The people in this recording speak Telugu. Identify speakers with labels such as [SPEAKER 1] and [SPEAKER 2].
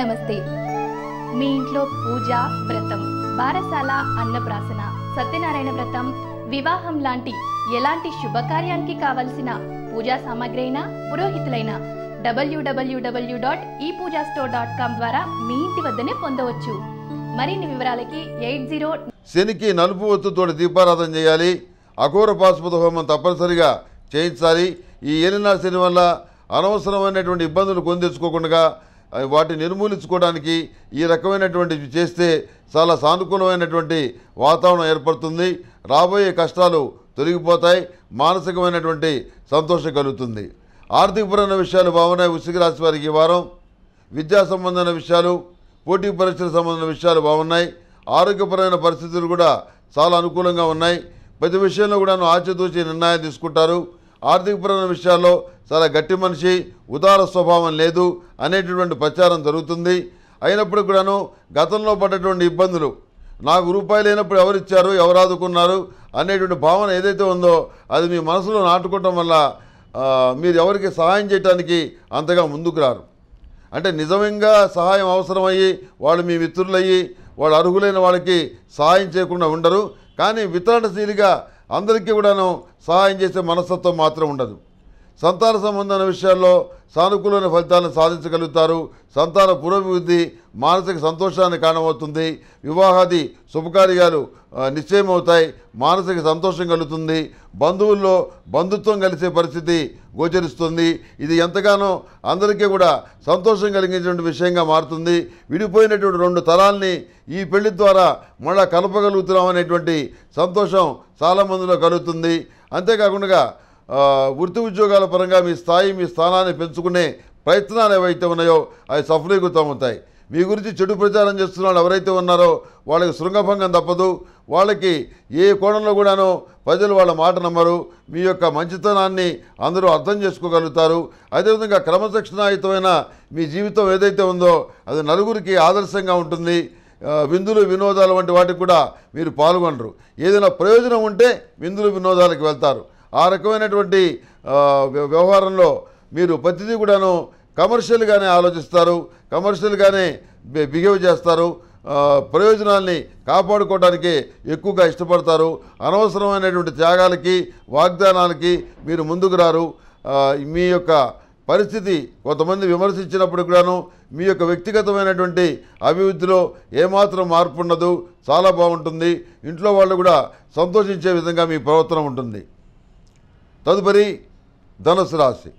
[SPEAKER 1] నమస్తే మీ ఇంట్లో పూజ వ్రతం బారసాల అన్నప్రాసన సత్యనారాయణ వ్రతం వివాహం లాంటి ఎలాంటి శుభకార్యానికి కావలసిన పూజా సామాగ్రి అయినా పురోహితులైనా డబ్ల్యూడబ్ల్యూడబ్ల్యూ డాట్ ఈ పూజా స్టోర్ డాట్ కామ్ ద్వారా మీ ఇంటి వద్దనే పొందవచ్చు మరిన్ని వివరాలకి ఎయిట్ జీరో
[SPEAKER 2] శనికి నలుపు ఒత్తుతో దీపారాధన చేయాలి అఘోర పాశుపత హోమం తప్పనిసరిగా చేయించాలి ఈ ఏలినా శని వల్ల అనవసరమైనటువంటి ఇబ్బందులు కొందెచ్చుకోకుండా వాటిని నిర్మూలించుకోవడానికి ఈ రకమైనటువంటివి చేస్తే చాలా సానుకూలమైనటువంటి వాతావరణం ఏర్పడుతుంది రాబోయే కష్టాలు తొలగిపోతాయి మానసికమైనటువంటి సంతోషం కలుగుతుంది ఆర్థికపరమైన విషయాలు బాగున్నాయి ఉసిగి రాశి వారికి ఈ వారం విద్యా సంబంధమైన విషయాలు పోటీ పరీక్షల సంబంధమైన విషయాలు బాగున్నాయి ఆరోగ్యపరమైన పరిస్థితులు కూడా చాలా అనుకూలంగా ఉన్నాయి ప్రతి విషయంలో కూడాను ఆచితూచి నిర్ణయాలు తీసుకుంటారు ఆర్థికపరమైన విషయాల్లో చాలా గట్టి మనిషి ఉదార స్వభావం లేదు అనేటటువంటి ప్రచారం జరుగుతుంది అయినప్పుడు కూడాను గతంలో పడ్డటువంటి ఇబ్బందులు నాకు రూపాయలు అయినప్పుడు ఎవరిచ్చారు ఎవరు ఆదుకున్నారు అనేటువంటి భావన ఏదైతే ఉందో అది మీ మనసులో నాటుకోవటం వల్ల మీరు ఎవరికి సహాయం చేయడానికి అంతగా ముందుకు రారు అంటే నిజంగా సహాయం అవసరమయ్యి వాళ్ళు మీ మిత్రులయ్యి వాళ్ళు అర్హులైన వాళ్ళకి సహాయం చేయకుండా ఉండరు కానీ వితరణశీలిగా అందరికీ కూడాను సహాయం చేసే మనస్తత్వం మాత్రం ఉండదు సంతాన సంబంధమైన విషయాల్లో సానుకూలమైన ఫలితాలను సాధించగలుగుతారు సంతాన పురోభివృద్ధి మానసిక సంతోషాన్ని కారణమవుతుంది వివాహాది శుభకార్యాలు నిశ్చయమవుతాయి మానసిక సంతోషం కలుగుతుంది బంధువుల్లో బంధుత్వం కలిసే పరిస్థితి గోచరిస్తుంది ఇది ఎంతగానో అందరికీ కూడా సంతోషం కలిగించినటువంటి విషయంగా మారుతుంది విడిపోయినటువంటి రెండు తరాల్ని ఈ పెళ్లి ద్వారా మళ్ళా కలపగలుగుతున్నాం అనేటువంటి సంతోషం చాలామందిలో కలుగుతుంది అంతేకాకుండా వృత్తి ఉద్యోగాల పరంగా మీ స్థాయి మీ స్థానాన్ని పెంచుకునే ప్రయత్నాలు ఏవైతే ఉన్నాయో అవి సఫలీకృతం అవుతాయి మీ గురించి చెడు ప్రచారం చేస్తున్న వాళ్ళు ఎవరైతే ఉన్నారో వాళ్ళకి శృంగభంగం తప్పదు వాళ్ళకి ఏ కోణంలో కూడాను ప్రజలు వాళ్ళ మాట నమ్మరు మీ యొక్క మంచితనాన్ని అందరూ అర్థం చేసుకోగలుగుతారు అదేవిధంగా క్రమశిక్షణాయుతమైన మీ జీవితం ఏదైతే ఉందో అది నలుగురికి ఆదర్శంగా ఉంటుంది విందులు వినోదాలు వంటి వాటికి కూడా మీరు పాల్గొనరు ఏదైనా ప్రయోజనం ఉంటే విందులు వినోదాలకు వెళ్తారు ఆ రకమైనటువంటి వ్యవహారంలో మీరు ప్రతిదీ కూడాను కమర్షియల్గానే ఆలోచిస్తారు కమర్షియల్గానే బిహేవ్ చేస్తారు ప్రయోజనాల్ని కాపాడుకోవడానికి ఎక్కువగా ఇష్టపడతారు అనవసరమైనటువంటి త్యాగాలకి వాగ్దానాలకి మీరు ముందుకు రారు మీ యొక్క పరిస్థితి కొంతమంది విమర్శించినప్పుడు కూడాను మీ యొక్క వ్యక్తిగతమైనటువంటి అభివృద్ధిలో ఏమాత్రం మార్పు ఉండదు చాలా బాగుంటుంది ఇంట్లో వాళ్ళు కూడా సంతోషించే విధంగా మీ ప్రవర్తన ఉంటుంది తదుపరి ధనుసు రాశి